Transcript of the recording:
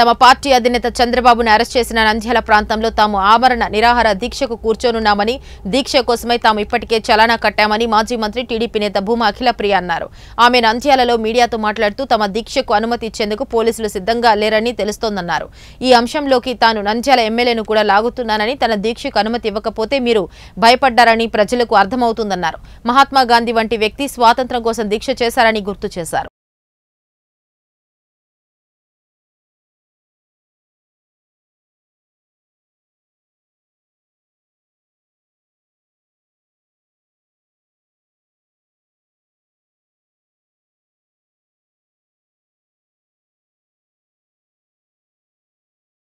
తమ పార్టీ అధినేత చంద్రబాబును అరెస్ట్ చేసిన నంద్యాల ప్రాంతంలో తాము ఆమరణ నిరాహార దీక్షకు కూర్చోనున్నామని దీక్ష కోసమై తాము ఇప్పటికే చలానా కట్టామని మాజీ మంత్రి టీడీపీ నేత భూమా అఖిలప్రియ అన్నారు ఆమె నంద్యాలలో మీడియాతో మాట్లాడుతూ తమ దీక్షకు అనుమతి ఇచ్చేందుకు పోలీసులు సిద్ధంగా లేరని తెలుస్తోందన్నారు ఈ అంశంలోకి తాను నంద్యాల ఎమ్మెల్యేను కూడా లాగుతున్నానని తన దీక్షకు అనుమతి ఇవ్వకపోతే మీరు భయపడ్డారని ప్రజలకు అర్థమవుతుందన్నారు మహాత్మా గాంధీ వంటి వ్యక్తి స్వాతంత్రం కోసం దీక్ష చేశారని గుర్తు చేశారు